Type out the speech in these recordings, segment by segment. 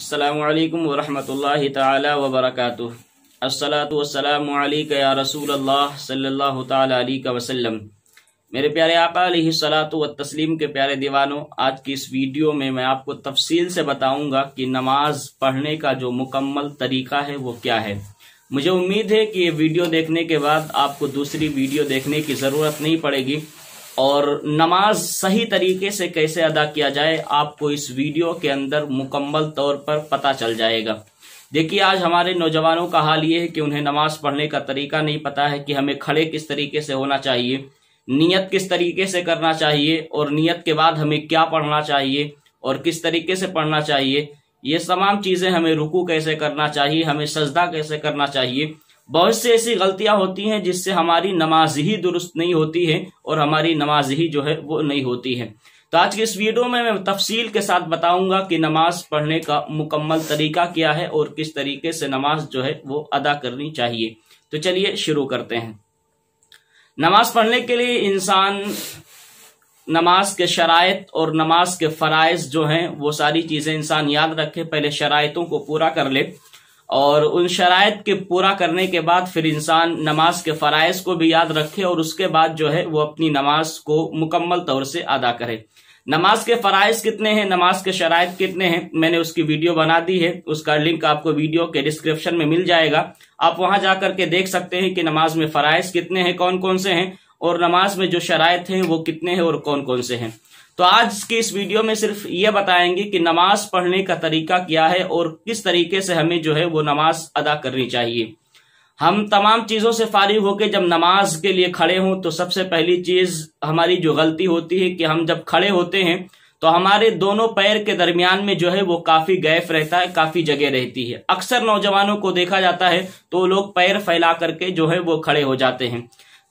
السلام علیکم ورحمۃ اللہ تعالی وبرکاتہ والسلام علیکہ یا رسول اللہ صلی اللہ تعالی علیہ وسلم میرے پیارے آقا علیہ السلاة و تسلیم کے پیارے دیوانوں آج کی اس ویڈیو میں میں آپ کو تفصیل سے بتاؤں گا کہ نماز پڑھنے کا جو مکمل طریقہ ہے وہ کیا ہے مجھے امید ہے کہ یہ ویڈیو دیکھنے کے بعد آپ کو دوسری ویڈیو دیکھنے کی ضرورت نہیں پڑے گی اور نماز صحیح طریقے سے کیسے ادا کیا جائے آپ کو اس ویڈیو کے اندر مکمل طور پر پتہ چل جائے گا دیکھیے آج ہمارے نوجوانوں کا حال یہ ہے کہ انہیں نماز پڑھنے کا طریقہ نہیں پتا ہے کہ ہمیں کھڑے کس طریقے سے ہونا چاہیے نیت کس طریقے سے کرنا چاہیے اور نیت کے بعد ہمیں کیا پڑھنا چاہیے اور کس طریقے سے پڑھنا چاہیے یہ تمام چیزیں ہمیں رکو کیسے کرنا چاہیے ہمیں سجدہ کیسے کرنا چاہیے بہت سے ایسی غلطیاں ہوتی ہیں جس سے ہماری نماز ہی درست نہیں ہوتی ہے اور ہماری نماز ہی جو ہے وہ نہیں ہوتی ہے تو آج کی اس ویڈیو میں میں تفصیل کے ساتھ بتاؤں گا کہ نماز پڑھنے کا مکمل طریقہ کیا ہے اور کس طریقے سے نماز جو ہے وہ ادا کرنی چاہیے تو چلیے شروع کرتے ہیں نماز پڑھنے کے لیے انسان نماز کے شرائط اور نماز کے فرائض جو ہیں وہ ساری چیزیں انسان یاد رکھے پہلے شرائطوں کو پورا کر لے اور ان شرائط کے پورا کرنے کے بعد پھر انسان نماز کے فرائض کو بھی یاد رکھے اور اس کے بعد جو ہے وہ اپنی نماز کو مکمل طور سے ادا کرے نماز کے فرائض کتنے ہیں نماز کے شرائط کتنے ہیں میں نے اس کی ویڈیو بنا دی ہے اس کا لنک آپ کو ویڈیو کے ڈسکرپشن میں مل جائے گا آپ وہاں جا کر کے دیکھ سکتے ہیں کہ نماز میں فرائض کتنے ہیں کون کون سے ہیں اور نماز میں جو شرائط ہیں وہ کتنے ہیں اور کون کون سے ہیں تو آج کی اس ویڈیو میں صرف یہ بتائیں گے کہ نماز پڑھنے کا طریقہ کیا ہے اور کس طریقے سے ہمیں جو ہے وہ نماز ادا کرنی چاہیے ہم تمام چیزوں سے فارغ ہو کے جب نماز کے لیے کھڑے ہوں تو سب سے پہلی چیز ہماری جو غلطی ہوتی ہے کہ ہم جب کھڑے ہوتے ہیں تو ہمارے دونوں پیر کے درمیان میں جو ہے وہ کافی گیف رہتا ہے کافی جگہ رہتی ہے اکثر نوجوانوں کو دیکھا جاتا ہے تو لوگ پیر پھیلا کر کے جو ہے وہ کھڑے ہو جاتے ہیں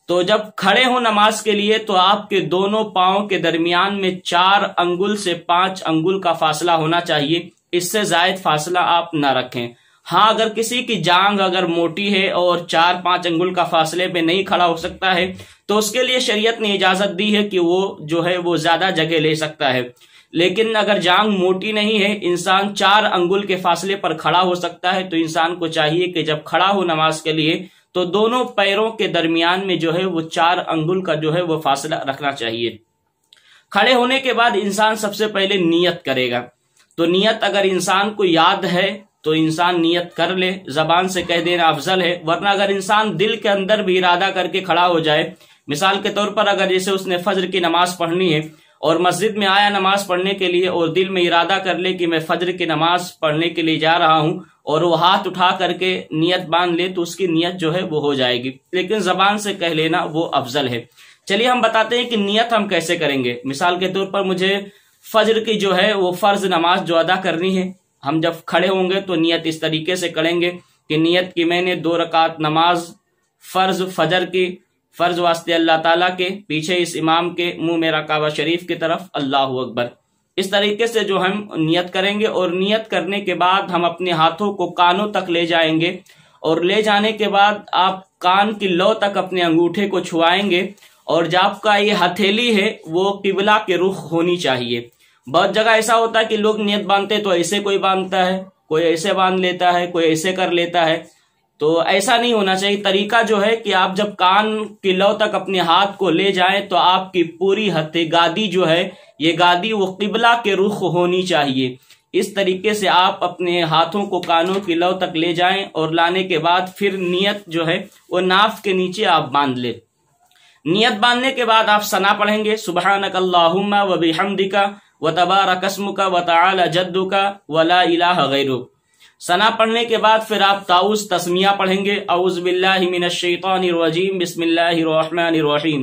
تو جب کھڑے ہوں نماز کے لیے تو آپ کے دونوں پاؤں کے درمیان میں چار انگل سے پانچ انگل کا فاصلہ ہونا چاہیے اس سے زائد فاصلہ آپ نہ رکھیں ہاں اگر کسی کی جانگ اگر موٹی ہے اور چار پانچ انگل کا فاصلے پہ نہیں کھڑا ہو سکتا ہے تو اس کے لیے شریعت نے اجازت دی ہے کہ وہ جو ہے وہ زیادہ جگہ لے سکتا ہے لیکن اگر جانگ موٹی نہیں ہے انسان چار انگل کے فاصلے پر کھڑا ہو سکتا ہے تو انسان کو چاہیے کہ جب کھڑا ہو نماز کے لیے تو دونوں پیروں کے درمیان میں جو ہے وہ چار انگل کا جو ہے وہ فاصلہ رکھنا چاہیے کھڑے ہونے کے بعد انسان سب سے پہلے نیت کرے گا تو نیت اگر انسان کو یاد ہے تو انسان نیت کر لے زبان سے کہہ دینا افضل ہے ورنہ اگر انسان دل کے اندر بھی ارادہ کر کے کھڑا ہو جائے مثال کے طور پر اگر جیسے اس نے فجر کی نماز پڑھنی ہے اور مسجد میں آیا نماز پڑھنے کے لیے اور دل میں ارادہ کر لے کہ میں فجر کی نماز پڑھنے کے لیے جا رہا ہوں اور وہ ہاتھ اٹھا کر کے نیت باندھ لے تو اس کی نیت جو ہے وہ ہو جائے گی لیکن زبان سے کہہ لینا وہ افضل ہے چلیے ہم بتاتے ہیں کہ نیت ہم کیسے کریں گے مثال کے طور پر مجھے فجر کی جو ہے وہ فرض نماز جو ادا کرنی ہے ہم جب کھڑے ہوں گے تو نیت اس طریقے سے کریں گے کہ نیت کی میں نے دو رکعت نماز فرض فجر کی فرض واسطے اللہ تعالیٰ کے پیچھے اس امام کے منہ میرا کعبہ شریف کی طرف اللہ اکبر اس طریقے سے جو ہم نیت کریں گے اور نیت کرنے کے بعد ہم اپنے ہاتھوں کو کانوں تک لے جائیں گے اور لے جانے کے بعد آپ کان کی لو تک اپنے انگوٹھے کو چھوائیں گے اور جب آپ کا یہ ہتھیلی ہے وہ قبلہ کے رخ ہونی چاہیے بہت جگہ ایسا ہوتا ہے کہ لوگ نیت باندھتے تو ایسے کوئی باندھتا ہے کوئی ایسے باندھ لیتا ہے کوئی ایسے کر لیتا ہے تو ایسا نہیں ہونا چاہیے طریقہ جو ہے کہ آپ جب کان کی لو تک اپنے ہاتھ کو لے جائیں تو آپ کی پوری گادی جو ہے یہ گادی وہ قبلہ کے رخ ہونی چاہیے اس طریقے سے آپ اپنے ہاتھوں کو کانوں کی لو تک لے جائیں اور لانے کے بعد پھر نیت جو ہے وہ ناف کے نیچے آپ باندھ لیں نیت باندھنے کے بعد آپ سنا پڑھیں گے سبحانک اللہم و بحمدکا و تبارک اسمکا و تعالی جدکا و ولا الہ غیرک ثنا پڑھنے کے بعد پھر آپ تاؤز تسمیہ پڑھیں گے اعوذ باللہ من الشیطان الرجیم بسم اللہ الرحمن الرحیم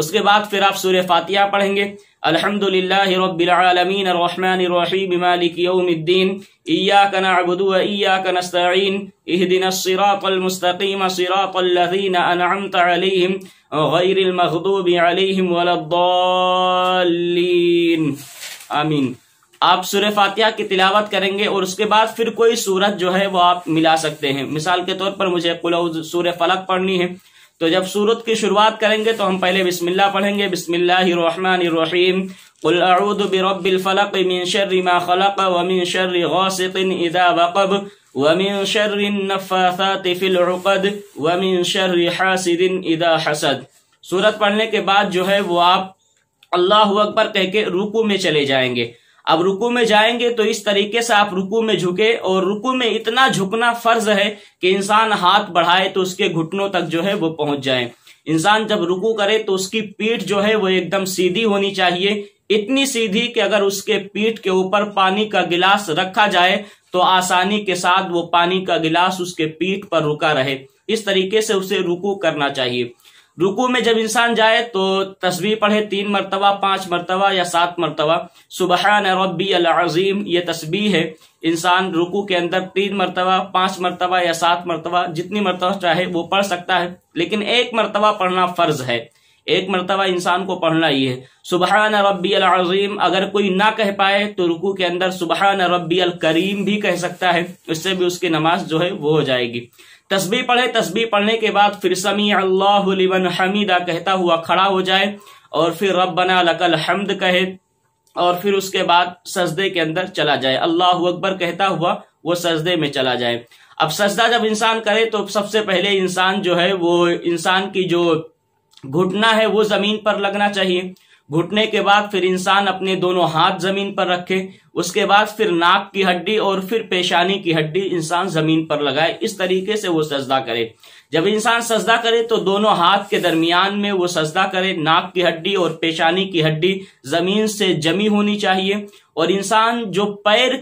اس کے بعد پھر آپ سور فاتحہ پڑھیں گے الحمد للہ رب العالمین الرحمن الرحیم مالک یوم الدین ایاک ایاک نعبد و نستعین اہدنا الصراط المستقیم صراط الذین انعمت علیہم غیر المغضوب علیہم ولا الضالین آمین آپ سور فاتحہ کی تلاوت کریں گے اور اس کے بعد پھر کوئی سورت جو ہے وہ آپ ملا سکتے ہیں مثال کے طور پر مجھے کلو سور فلق پڑھنی ہے تو جب سورت کی شروعات کریں گے تو ہم پہلے بسم اللہ پڑھیں گے بسم اللہ الرحمن الرحیم قل اعوذ برب الفلق من شر ما خلق ومن شر غاسق اذا وقب ومن شر النفاثات في العقد ومن شر حاسد اذا حسد سورت پڑھنے کے بعد جو ہے وہ آپ اللہ اکبر کہہ کے روکو میں چلے جائیں گے اب رکو میں جائیں گے تو اس طریقے سے آپ رکو میں جھکے اور رکو میں اتنا جھکنا فرض ہے کہ انسان ہاتھ بڑھائے تو اس کے گھٹنوں تک جو ہے وہ پہنچ جائے انسان جب رکو کرے تو اس کی پیٹ جو ہے وہ ایک دم سیدھی ہونی چاہیے اتنی سیدھی کہ اگر اس کے پیٹ کے اوپر پانی کا گلاس رکھا جائے تو آسانی کے ساتھ وہ پانی کا گلاس اس کے پیٹ پر رکا رہے اس طریقے سے اسے رکو کرنا چاہیے رکو میں جب انسان جائے تو تصویر پڑھے تین مرتبہ پانچ مرتبہ یا سات مرتبہ سبحان ربی العظیم یہ تصویر ہے انسان رکو کے اندر تین مرتبہ پانچ مرتبہ یا سات مرتبہ جتنی مرتبہ چاہے وہ پڑھ سکتا ہے لیکن ایک مرتبہ پڑھنا فرض ہے ایک مرتبہ انسان کو پڑھنا ہی ہے سبحان ربی العظیم اگر کوئی نہ کہہ پائے تو رکو کے اندر سبحان ربی الکریم بھی کہہ سکتا ہے اس سے بھی اس کی نماز جو ہے وہ ہو جائے گی تسبیح پڑھے تسبیح پڑھنے کے بعد پھر سمیع اللہ حمیدہ کہتا ہوا کھڑا ہو جائے اور پھر پھر کہے اور اس کے بعد سجدے کے اندر چلا جائے اللہ اکبر کہتا ہوا وہ سجدے میں چلا جائے اب سجدہ جب انسان کرے تو سب سے پہلے انسان جو ہے وہ انسان کی جو گھٹنا ہے وہ زمین پر لگنا چاہیے گھٹنے کے بعد پھر انسان اپنے دونوں ہاتھ زمین پر رکھے اس کے بعد پھر ناک کی ہڈی اور پھر پیشانی کی ہڈی انسان زمین پر لگائے اس طریقے سے وہ سجدہ کرے جب انسان سجدہ کرے تو دونوں ہاتھ کے درمیان میں وہ سجدہ کرے ناک کی ہڈی اور پیشانی کی ہڈی زمین سے جمی ہونی چاہیے اور انسان جو پیر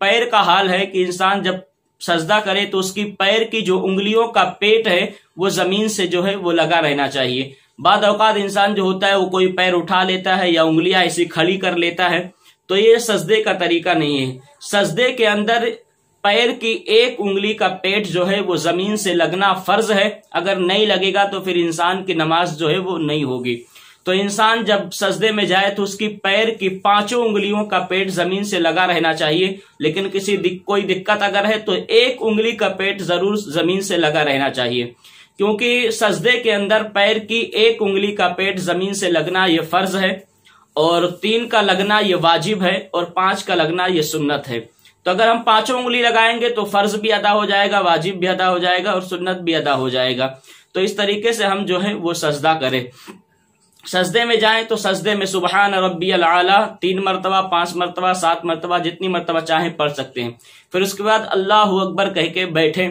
پیر کا حال ہے کہ انسان جب سجدہ کرے تو اس کی پیر کی جو انگلیوں کا پیٹ ہے وہ زمین سے جو ہے وہ لگا رہنا چاہیے بعد اوقات انسان جو ہوتا ہے وہ کوئی پیر اٹھا لیتا ہے یا انگلیاں ایسی کھڑی کر لیتا ہے تو یہ سجدے کا طریقہ نہیں ہے سجدے کے اندر پیر کی ایک انگلی کا پیٹ جو ہے وہ زمین سے لگنا فرض ہے اگر نہیں لگے گا تو پھر انسان کی نماز جو ہے وہ نہیں ہوگی تو انسان جب سجدے میں جائے تو اس کی پیر کی پانچوں انگلیوں کا پیٹ زمین سے لگا رہنا چاہیے لیکن کسی دک کوئی دقت اگر ہے تو ایک انگلی کا پیٹ ضرور زمین سے لگا رہنا چاہیے کیونکہ سجدے کے اندر پیر کی ایک انگلی کا پیٹ زمین سے لگنا یہ فرض ہے اور تین کا لگنا یہ واجب ہے اور پانچ کا لگنا یہ سنت ہے تو اگر ہم پانچوں انگلی لگائیں گے تو فرض بھی ادا ہو جائے گا واجب بھی ادا ہو جائے گا اور سنت بھی ادا ہو جائے گا تو اس طریقے سے ہم جو ہے وہ سجدہ کریں سجدے میں جائیں تو سجدے میں سبحان ربی العلیٰ تین مرتبہ پانچ مرتبہ سات مرتبہ جتنی مرتبہ چاہیں پڑھ سکتے ہیں پھر اس کے بعد اللہ اکبر کہہ کے بیٹھیں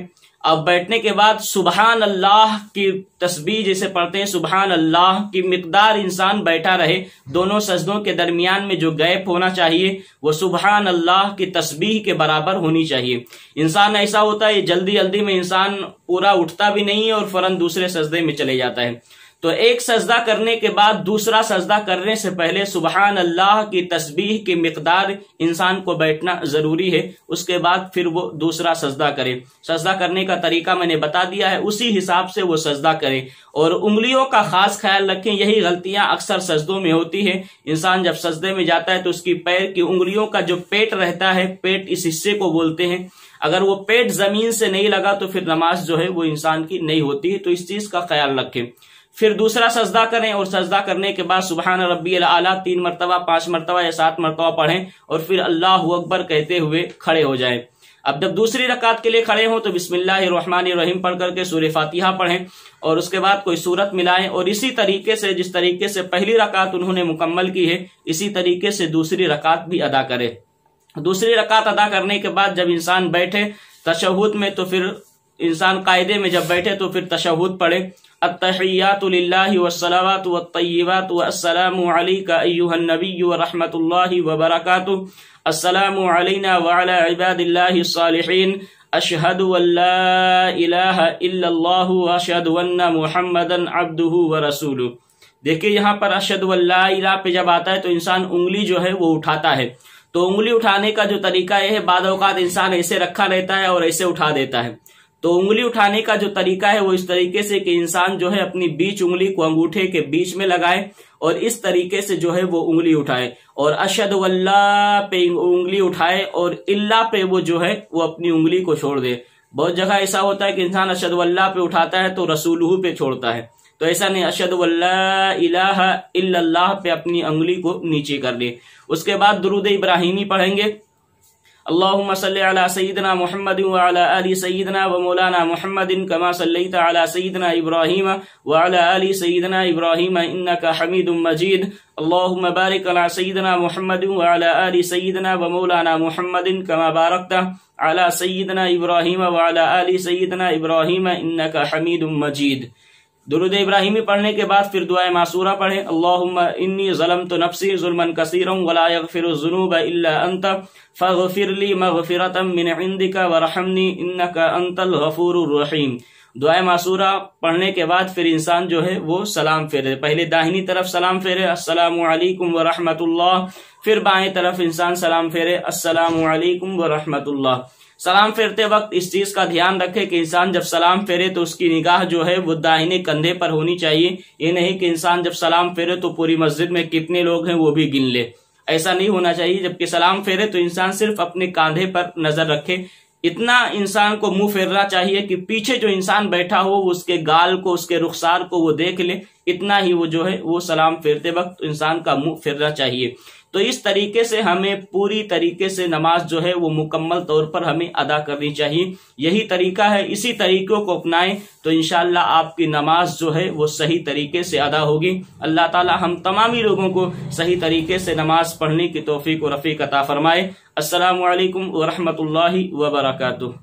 اب بیٹھنے کے بعد سبحان اللہ کی تسبیح جیسے پڑھتے ہیں سبحان اللہ کی مقدار انسان بیٹھا رہے دونوں سجدوں کے درمیان میں جو گیپ ہونا چاہیے وہ سبحان اللہ کی تسبیح کے برابر ہونی چاہیے انسان ایسا ہوتا ہے جلدی جلدی میں انسان پورا اٹھتا بھی نہیں ہے اور فوراً دوسرے سجدے میں چلے جاتا ہے تو ایک سجدہ کرنے کے بعد دوسرا سجدہ کرنے سے پہلے سبحان اللہ کی تسبیح کی مقدار انسان کو بیٹھنا ضروری ہے اس کے بعد پھر وہ دوسرا سجدہ کرے سجدہ کرنے کا طریقہ میں نے بتا دیا ہے اسی حساب سے وہ سجدہ کرے اور انگلیوں کا خاص خیال رکھیں یہی غلطیاں اکثر سجدوں میں ہوتی ہیں انسان جب سجدے میں جاتا ہے تو اس کی پیر کی انگلیوں کا جو پیٹ رہتا ہے پیٹ اس حصے کو بولتے ہیں اگر وہ پیٹ زمین سے نہیں لگا تو پھر نماز جو ہے وہ انسان کی نہیں ہوتی ہے تو اس چیز کا خیال رکھیں پھر دوسرا سجدہ کریں اور سجدہ کرنے کے بعد سبحان ربی العلیٰ تین مرتبہ پانچ مرتبہ یا سات مرتبہ پڑھیں اور پھر اللہ اکبر کہتے ہوئے کھڑے ہو جائیں اب جب دوسری رکعت کے لیے کھڑے ہوں تو بسم اللہ الرحمن الرحیم پڑھ کر کے سور فاتحہ پڑھیں اور اس کے بعد کوئی صورت ملائیں اور اسی طریقے سے جس طریقے سے پہلی رکعت انہوں نے مکمل کی ہے اسی طریقے سے دوسری رکعت بھی ادا کرے دوسری رکعت ادا کرنے کے بعد جب انسان بیٹھے تشہد میں تو پھر انسان قاعدے میں جب بیٹھے تو پھر تشہد پڑھے التحیات للہ والصلاوات والطیبات والسلام علیکہ ایوہ النبی ورحمت اللہ وبرکاتہ السلام علینا وعلی عباد اللہ الصالحین اشہد الہ الا اللہ واشہد ان محمد عبدہ ورسولہ دیکھیں یہاں پر ارشد الہ پہ جب آتا ہے تو انسان انگلی جو ہے وہ اٹھاتا ہے تو انگلی اٹھانے کا جو طریقہ یہ ہے بعد اوقات انسان ایسے رکھا رہتا ہے اور ایسے اٹھا دیتا ہے تو انگلی اٹھانے کا جو طریقہ ہے وہ اس طریقے سے کہ انسان جو ہے اپنی بیچ انگلی کو انگوٹھے کے بیچ میں لگائے اور اس طریقے سے جو ہے وہ انگلی اٹھائے اور اشد واللہ اللہ پہ انگلی اٹھائے اور اللہ پہ وہ جو ہے وہ اپنی انگلی کو چھوڑ دے بہت جگہ ایسا ہوتا ہے کہ انسان اشد واللہ اللہ پہ اٹھاتا ہے تو رسولہ پہ چھوڑتا ہے تو ایسا نہیں اشد اللہ اللہ پہ اپنی انگلی کو نیچے کر دے اس کے بعد درود ابراہیمی پڑھیں گے اللهم صل على سيدنا محمد وعلى آل سيدنا ومولانا محمد كما صليت على سيدنا إبراهيم وعلى آل سيدنا إبراهيم إنك حميد مجيد اللهم بارك على سيدنا محمد وعلى آل سيدنا ومولانا محمد كما باركت على سيدنا إبراهيم وعلى آل سيدنا إبراهيم إنك حميد مجيد درود ابراہیمی پڑھنے کے بعد پھر دعائے معصورہ پڑھیں اللہم انی ظلمت نفسی ظلما کثیرا ولا یغفر الظنوب الا انت فاغفر لی مغفرتا من عندک ورحمنی انکا انت الغفور الرحیم دعائے معصورہ پڑھنے کے بعد پھر انسان جو ہے وہ سلام فیرے پہلے داہنی طرف سلام فیرے السلام علیکم ورحمت اللہ پھر بائیں طرف انسان سلام پھیرے السلام علیکم ورحمت اللہ سلام پھیرتے وقت اس چیز کا دھیان رکھے کہ انسان جب سلام پھیرے تو اس کی نگاہ جو ہے وہ داہنے کندھے پر ہونی چاہیے یہ نہیں کہ انسان جب سلام پھیرے تو پوری مسجد میں کتنے لوگ ہیں وہ بھی گن لے ایسا نہیں ہونا چاہیے جبکہ سلام پھیرے تو انسان صرف اپنے کاندھے پر نظر رکھے اتنا انسان کو منہ پھیرنا چاہیے کہ پیچھے جو انسان بیٹھا ہو اس کے گال کو اس کے رخسار کو وہ دیکھ لے اتنا ہی وہ جو ہے وہ سلام پھیرتے وقت انسان کا منہ پھیرنا چاہیے تو اس طریقے سے ہمیں پوری طریقے سے نماز جو ہے وہ مکمل طور پر ہمیں ادا کرنی چاہیے یہی طریقہ ہے اسی طریقوں کو اپنائیں تو انشاءاللہ آپ کی نماز جو ہے وہ صحیح طریقے سے ادا ہوگی اللہ تعالی ہم تمامی لوگوں کو صحیح طریقے سے نماز پڑھنے کی توفیق و رفیق عطا فرمائے السلام علیکم ورحمۃ اللہ وبرکاتہ